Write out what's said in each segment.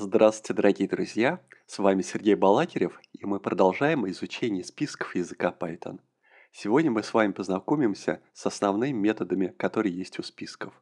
Здравствуйте, дорогие друзья! С вами Сергей Балакирев, и мы продолжаем изучение списков языка Python. Сегодня мы с вами познакомимся с основными методами, которые есть у списков.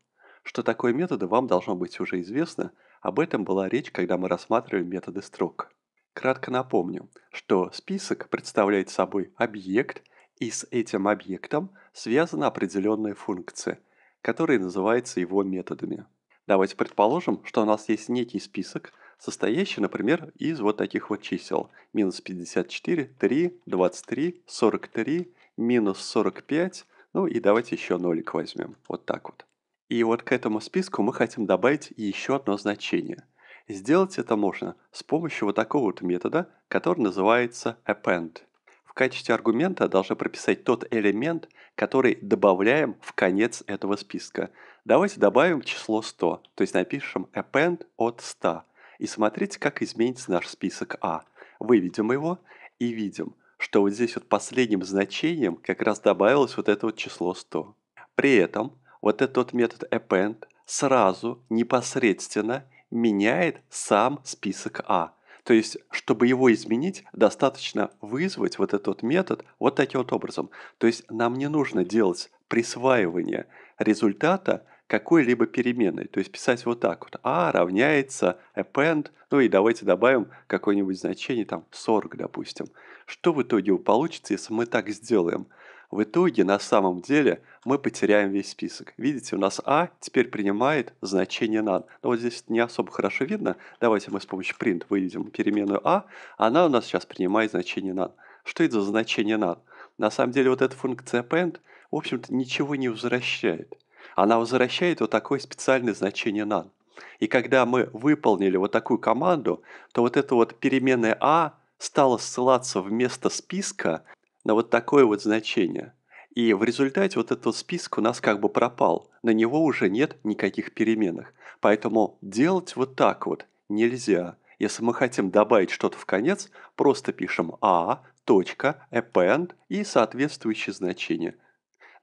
Что такое методы, вам должно быть уже известно. Об этом была речь, когда мы рассматривали методы строк. Кратко напомню, что список представляет собой объект, и с этим объектом связана определенная функция, которая называется его методами. Давайте предположим, что у нас есть некий список – состоящий, например, из вот таких вот чисел. Минус 54, 3, 23, 43, минус 45, ну и давайте еще нолик возьмем, вот так вот. И вот к этому списку мы хотим добавить еще одно значение. Сделать это можно с помощью вот такого вот метода, который называется append. В качестве аргумента должны прописать тот элемент, который добавляем в конец этого списка. Давайте добавим число 100, то есть напишем append от 100 и смотрите, как изменится наш список А. Выведем его и видим, что вот здесь вот последним значением как раз добавилось вот это вот число 100. При этом вот этот вот метод append сразу непосредственно меняет сам список А. То есть, чтобы его изменить, достаточно вызвать вот этот метод вот таким вот образом. То есть, нам не нужно делать присваивание результата какой-либо переменной. То есть писать вот так вот. А равняется append, ну и давайте добавим какое-нибудь значение, там 40, допустим. Что в итоге получится, если мы так сделаем? В итоге, на самом деле, мы потеряем весь список. Видите, у нас а теперь принимает значение none. Но ну, вот здесь не особо хорошо видно. Давайте мы с помощью print выведем переменную а. Она у нас сейчас принимает значение none. Что это за значение none? На самом деле, вот эта функция append, в общем-то, ничего не возвращает она возвращает вот такое специальное значение none. И когда мы выполнили вот такую команду, то вот эта вот переменная a «а» стала ссылаться вместо списка на вот такое вот значение. И в результате вот этот список у нас как бы пропал. На него уже нет никаких переменных. Поэтому делать вот так вот нельзя. Если мы хотим добавить что-то в конец, просто пишем a, «а», точка, append и соответствующее значение –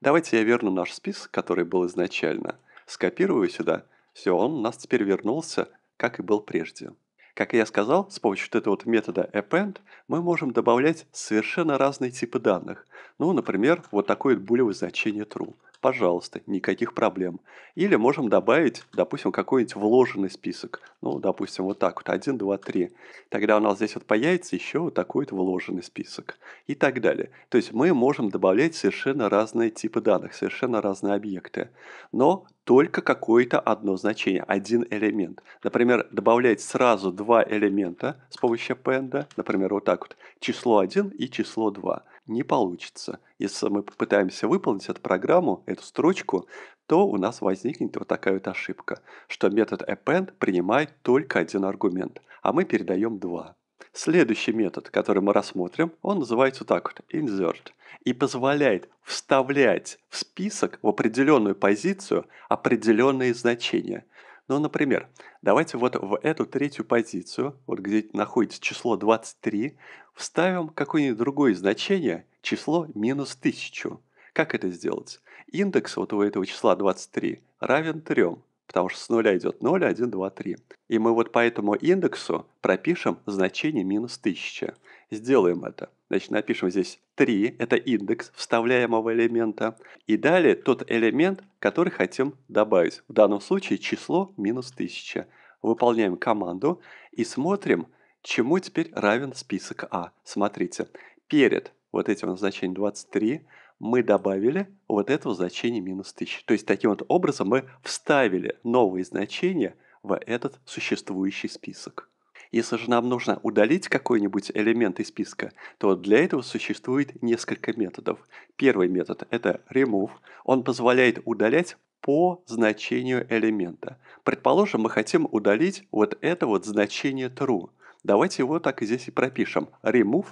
Давайте я верну наш список, который был изначально. Скопирую сюда. Все, он у нас теперь вернулся, как и был прежде. Как я сказал, с помощью вот этого вот метода append мы можем добавлять совершенно разные типы данных. Ну, например, вот такое булевое значение true пожалуйста, никаких проблем. Или можем добавить, допустим, какой-нибудь вложенный список. Ну, допустим, вот так вот, 1, 2, 3. Тогда у нас здесь вот появится еще вот такой вот вложенный список и так далее. То есть мы можем добавлять совершенно разные типы данных, совершенно разные объекты. Но только какое-то одно значение, один элемент. Например, добавлять сразу два элемента с помощью append, например, вот так вот, число 1 и число 2, не получится. Если мы попытаемся выполнить эту программу, эту строчку, то у нас возникнет вот такая вот ошибка, что метод append принимает только один аргумент, а мы передаем два. Следующий метод, который мы рассмотрим, он называется так вот – insert, и позволяет вставлять в список в определенную позицию определенные значения. Ну, например, давайте вот в эту третью позицию, вот где находится число 23, вставим какое-нибудь другое значение, число минус 1000. Как это сделать? Индекс вот у этого числа 23 равен 3 потому что с нуля идет 0, 1, 2, 3. И мы вот по этому индексу пропишем значение минус 1000. Сделаем это. Значит, напишем здесь 3, это индекс вставляемого элемента, и далее тот элемент, который хотим добавить. В данном случае число минус 1000. Выполняем команду и смотрим, чему теперь равен список А. Смотрите, перед вот этим значением 23 мы добавили вот этого значения минус 1000. То есть таким вот образом мы вставили новые значения в этот существующий список. Если же нам нужно удалить какой-нибудь элемент из списка, то для этого существует несколько методов. Первый метод – это remove. Он позволяет удалять по значению элемента. Предположим, мы хотим удалить вот это вот значение true. Давайте его так и здесь и пропишем. Remove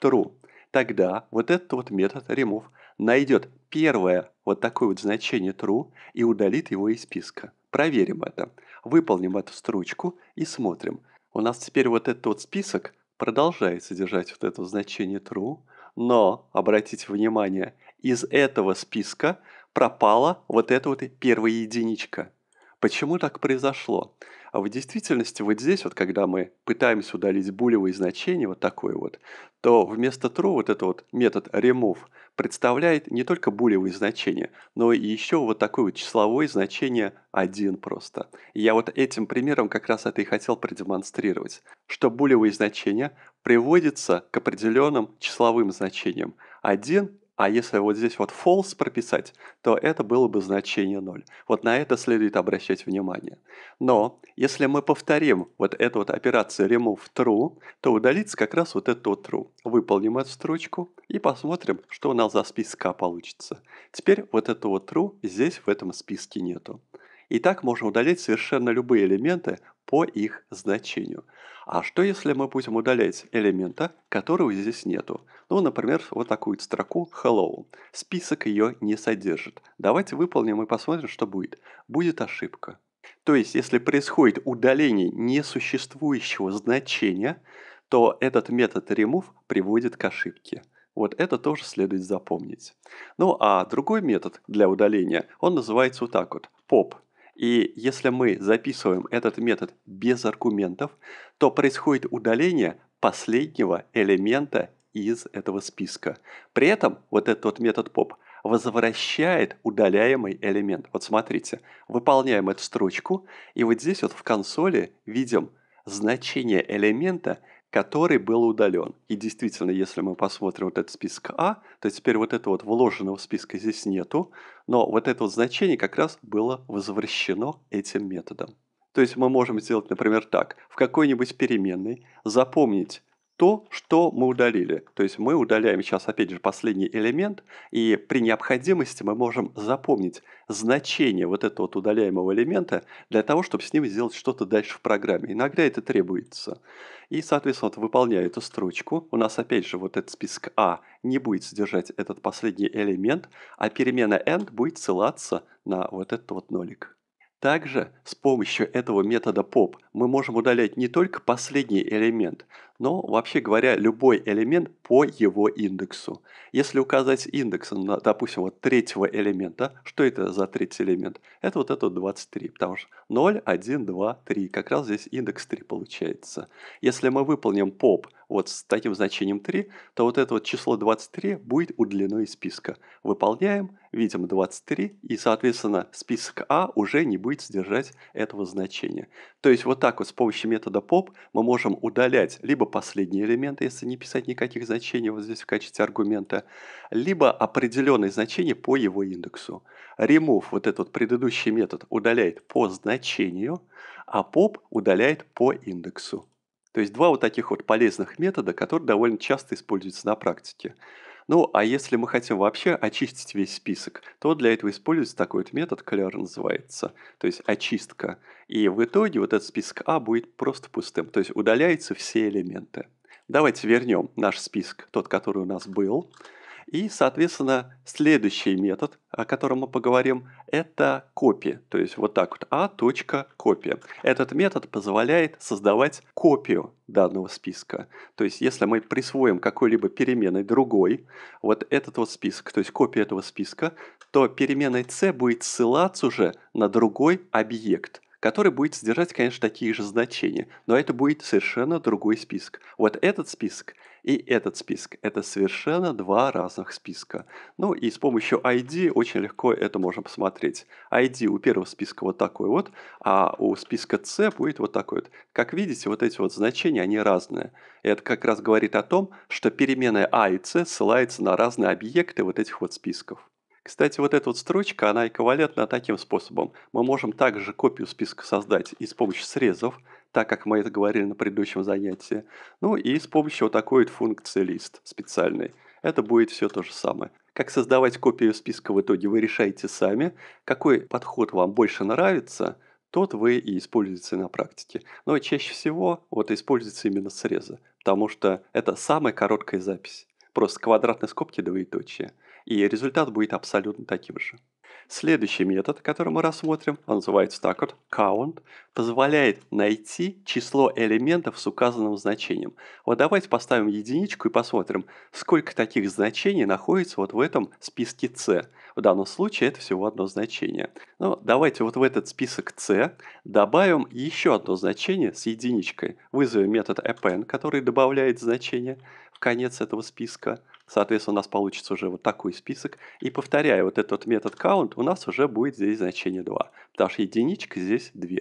true тогда вот этот вот метод remove найдет первое вот такое вот значение true и удалит его из списка. Проверим это. Выполним эту строчку и смотрим. У нас теперь вот этот вот список продолжает содержать вот это значение true, но, обратите внимание, из этого списка пропала вот эта вот первая единичка. Почему так произошло? А в действительности вот здесь, вот когда мы пытаемся удалить булевые значения, вот такой вот, то вместо true вот этот вот метод remove представляет не только булевые значения, но и еще вот такое вот числовое значение один просто. я вот этим примером как раз это и хотел продемонстрировать, что булевые значения приводятся к определенным числовым значениям. один а если вот здесь вот false прописать, то это было бы значение 0. Вот на это следует обращать внимание. Но если мы повторим вот эту вот операцию remove true, то удалится как раз вот это true. Выполним эту строчку и посмотрим, что у нас за списка получится. Теперь вот этого true здесь в этом списке нету. И так можно удалить совершенно любые элементы по их значению. А что если мы будем удалять элемента, которого здесь нету? Ну, например, вот такую строку hello. Список ее не содержит. Давайте выполним и посмотрим, что будет. Будет ошибка. То есть, если происходит удаление несуществующего значения, то этот метод remove приводит к ошибке. Вот это тоже следует запомнить. Ну а другой метод для удаления, он называется вот так вот, pop и если мы записываем этот метод без аргументов, то происходит удаление последнего элемента из этого списка. При этом вот этот вот метод pop возвращает удаляемый элемент. Вот смотрите, выполняем эту строчку, и вот здесь вот в консоли видим значение элемента – который был удален. И действительно, если мы посмотрим вот этот список А, то теперь вот этого вот вложенного списка здесь нету, но вот это вот значение как раз было возвращено этим методом. То есть мы можем сделать, например, так, в какой-нибудь переменной запомнить то, что мы удалили. То есть мы удаляем сейчас, опять же, последний элемент, и при необходимости мы можем запомнить значение вот этого вот удаляемого элемента для того, чтобы с ним сделать что-то дальше в программе. Иногда это требуется. И, соответственно, вот выполняю эту строчку. У нас, опять же, вот этот список А не будет содержать этот последний элемент, а перемена end будет ссылаться на вот этот вот нолик. Также с помощью этого метода pop мы можем удалять не только последний элемент, но вообще говоря, любой элемент по его индексу. Если указать индекс, на, допустим, вот третьего элемента, что это за третий элемент? Это вот этот 23, потому что 0, 1, 2, 3, как раз здесь индекс 3 получается. Если мы выполним pop вот с таким значением 3, то вот это вот число 23 будет удлено из списка. Выполняем, видим 23, и, соответственно, список А уже не будет содержать этого значения. То есть вот так вот с помощью метода pop мы можем удалять либо либо последний элемент, если не писать никаких значений вот здесь в качестве аргумента, либо определенное значение по его индексу. Remove, вот этот вот предыдущий метод, удаляет по значению, а pop удаляет по индексу. То есть два вот таких вот полезных метода, которые довольно часто используются на практике. Ну, а если мы хотим вообще очистить весь список, то для этого используется такой вот метод, clear называется, то есть очистка. И в итоге вот этот список А будет просто пустым, то есть удаляются все элементы. Давайте вернем наш список, тот, который у нас был. И, соответственно, следующий метод, о котором мы поговорим, это копия. То есть вот так вот a.copy. А, этот метод позволяет создавать копию данного списка. То есть если мы присвоим какой-либо переменной другой, вот этот вот список, то есть копия этого списка, то переменной c будет ссылаться уже на другой объект – который будет содержать, конечно, такие же значения, но это будет совершенно другой список. Вот этот список и этот список – это совершенно два разных списка. Ну и с помощью ID очень легко это можно посмотреть. ID у первого списка вот такой вот, а у списка C будет вот такой вот. Как видите, вот эти вот значения, они разные. И это как раз говорит о том, что переменная A а и C ссылаются на разные объекты вот этих вот списков. Кстати, вот эта вот строчка, она эквивалентна таким способом. Мы можем также копию списка создать и с помощью срезов, так как мы это говорили на предыдущем занятии, ну и с помощью вот такой вот функции лист специальной. Это будет все то же самое. Как создавать копию списка в итоге вы решаете сами. Какой подход вам больше нравится, тот вы и используете на практике. Но чаще всего вот используется именно срезы, потому что это самая короткая запись. Просто квадратные скобки двоеточие. Да и результат будет абсолютно таким же. Следующий метод, который мы рассмотрим, он называется так вот count, позволяет найти число элементов с указанным значением. Вот давайте поставим единичку и посмотрим, сколько таких значений находится вот в этом списке C. В данном случае это всего одно значение. Но ну, давайте вот в этот список C добавим еще одно значение с единичкой. Вызовем метод append, который добавляет значение в конец этого списка. Соответственно, у нас получится уже вот такой список. И повторяя вот этот метод count, у нас уже будет здесь значение 2, потому что единичка здесь 2.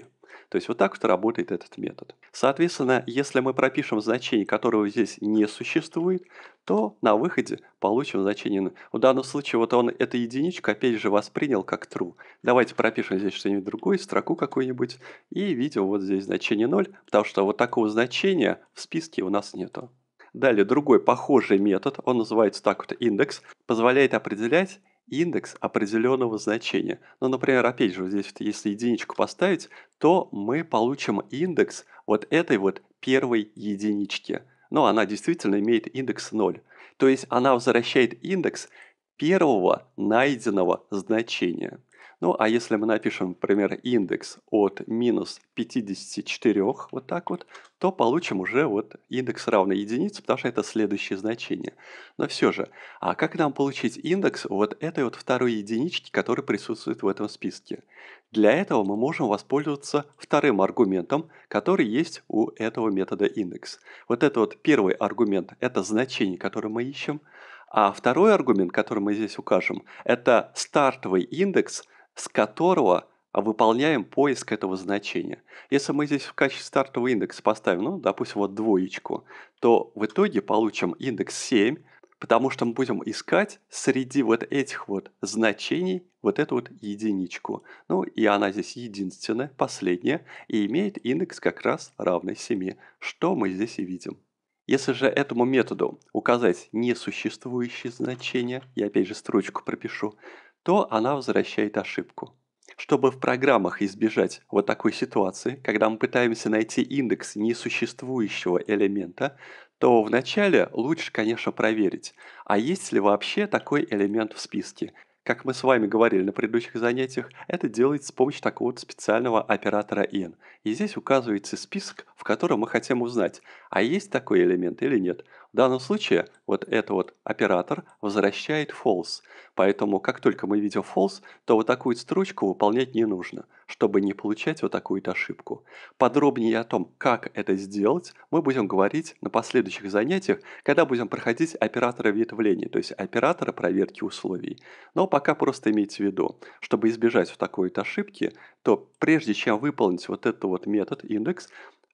То есть вот так вот работает этот метод. Соответственно, если мы пропишем значение, которого здесь не существует, то на выходе получим значение. В данном случае вот он эту единичку опять же воспринял как true. Давайте пропишем здесь что-нибудь другое, строку какую-нибудь, и видим вот здесь значение 0, потому что вот такого значения в списке у нас нету. Далее другой похожий метод, он называется так вот индекс, позволяет определять индекс определенного значения. Ну, например, опять же, вот здесь вот если единичку поставить, то мы получим индекс вот этой вот первой единички. Но ну, она действительно имеет индекс 0. То есть она возвращает индекс первого найденного значения. Ну а если мы напишем, например, индекс от минус 54, вот так вот, то получим уже вот индекс равный единице, потому что это следующее значение. Но все же, а как нам получить индекс вот этой вот второй единички, которая присутствует в этом списке? Для этого мы можем воспользоваться вторым аргументом, который есть у этого метода индекс. Вот это вот первый аргумент – это значение, которое мы ищем. А второй аргумент, который мы здесь укажем, это стартовый индекс – с которого выполняем поиск этого значения. Если мы здесь в качестве стартового индекса поставим, ну, допустим, вот двоечку, то в итоге получим индекс 7, потому что мы будем искать среди вот этих вот значений вот эту вот единичку. Ну, и она здесь единственная, последняя, и имеет индекс как раз равный 7, что мы здесь и видим. Если же этому методу указать несуществующие значения, я опять же строчку пропишу, то она возвращает ошибку. Чтобы в программах избежать вот такой ситуации, когда мы пытаемся найти индекс несуществующего элемента, то вначале лучше, конечно, проверить, а есть ли вообще такой элемент в списке. Как мы с вами говорили на предыдущих занятиях, это делается с помощью такого вот специального оператора n. И здесь указывается список, в котором мы хотим узнать, а есть такой элемент или нет. В данном случае вот это вот оператор возвращает false, поэтому как только мы видим false, то вот такую строчку выполнять не нужно, чтобы не получать вот такую ошибку. Подробнее о том, как это сделать, мы будем говорить на последующих занятиях, когда будем проходить операторы ветвления, то есть операторы проверки условий. Но пока просто имейте в виду, чтобы избежать вот такой вот ошибки, то прежде чем выполнить вот этот вот метод индекс,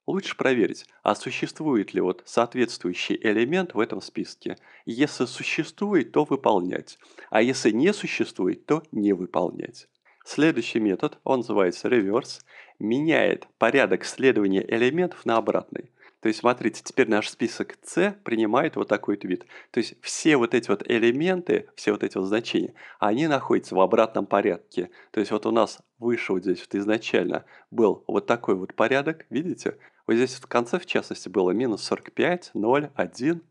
Лучше проверить, а существует ли вот соответствующий элемент в этом списке. Если существует, то выполнять, а если не существует, то не выполнять. Следующий метод, он называется reverse, меняет порядок следования элементов на обратный. То есть, смотрите, теперь наш список c принимает вот такой вот вид. То есть, все вот эти вот элементы, все вот эти вот значения, они находятся в обратном порядке. То есть, вот у нас выше вот здесь вот изначально был вот такой вот порядок, видите? Вот здесь вот в конце, в частности, было минус 45, 0, 1.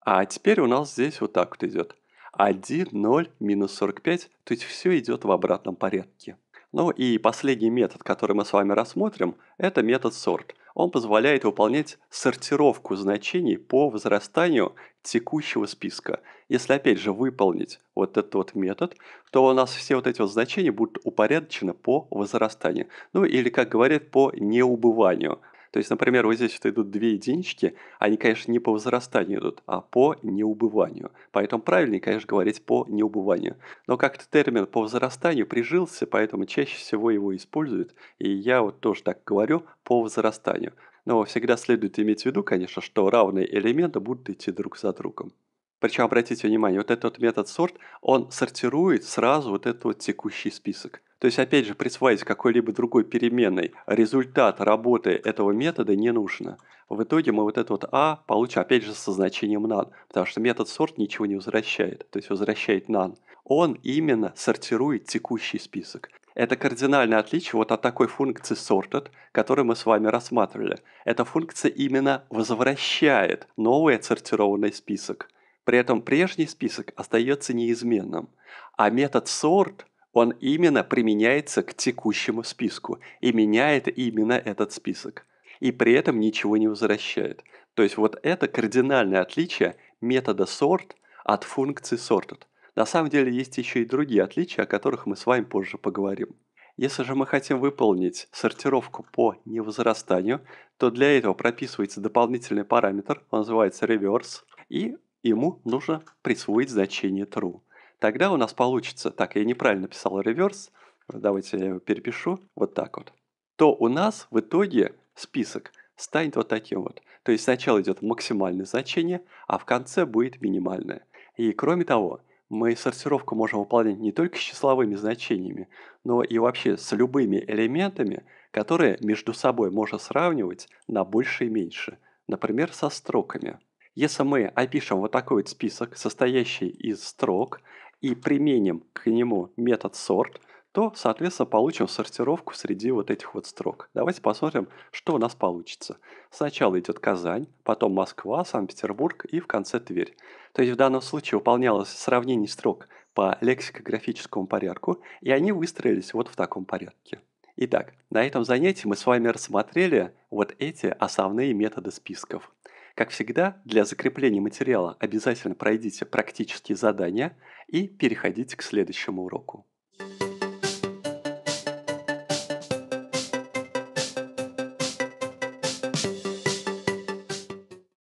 А теперь у нас здесь вот так вот идет. 1, 0, минус 45. То есть, все идет в обратном порядке. Ну и последний метод, который мы с вами рассмотрим, это метод sort – он позволяет выполнять сортировку значений по возрастанию текущего списка. Если опять же выполнить вот этот вот метод, то у нас все вот эти вот значения будут упорядочены по возрастанию. Ну или, как говорят, по неубыванию. То есть, например, вот здесь вот идут две единички, они, конечно, не по возрастанию идут, а по неубыванию. Поэтому правильнее, конечно, говорить по неубыванию. Но как-то термин по возрастанию прижился, поэтому чаще всего его используют, и я вот тоже так говорю, по возрастанию. Но всегда следует иметь в виду, конечно, что равные элементы будут идти друг за другом. Причем, обратите внимание, вот этот вот метод сорт, он сортирует сразу вот этот вот текущий список. То есть, опять же, присваивать какой-либо другой переменной результат работы этого метода не нужно. В итоге мы вот этот вот А получим, опять же, со значением none, потому что метод сорт ничего не возвращает, то есть возвращает none. Он именно сортирует текущий список. Это кардинальное отличие вот от такой функции sorted, которую мы с вами рассматривали. Эта функция именно возвращает новый отсортированный список. При этом прежний список остается неизменным, а метод sort он именно применяется к текущему списку и меняет именно этот список. И при этом ничего не возвращает. То есть вот это кардинальное отличие метода sort от функции sorted. На самом деле есть еще и другие отличия, о которых мы с вами позже поговорим. Если же мы хотим выполнить сортировку по невозрастанию, то для этого прописывается дополнительный параметр, он называется reverse, и ему нужно присвоить значение true. Тогда у нас получится, так, я неправильно писал реверс, давайте я его перепишу, вот так вот. То у нас в итоге список станет вот таким вот. То есть сначала идет максимальное значение, а в конце будет минимальное. И кроме того, мы сортировку можем выполнять не только с числовыми значениями, но и вообще с любыми элементами, которые между собой можно сравнивать на больше и меньше. Например, со строками. Если мы опишем вот такой вот список, состоящий из строк, и применим к нему метод sort, то, соответственно, получим сортировку среди вот этих вот строк. Давайте посмотрим, что у нас получится. Сначала идет Казань, потом Москва, Санкт-Петербург и в конце Тверь. То есть в данном случае выполнялось сравнение строк по лексикографическому порядку, и они выстроились вот в таком порядке. Итак, на этом занятии мы с вами рассмотрели вот эти основные методы списков. Как всегда, для закрепления материала обязательно пройдите практические задания и переходите к следующему уроку.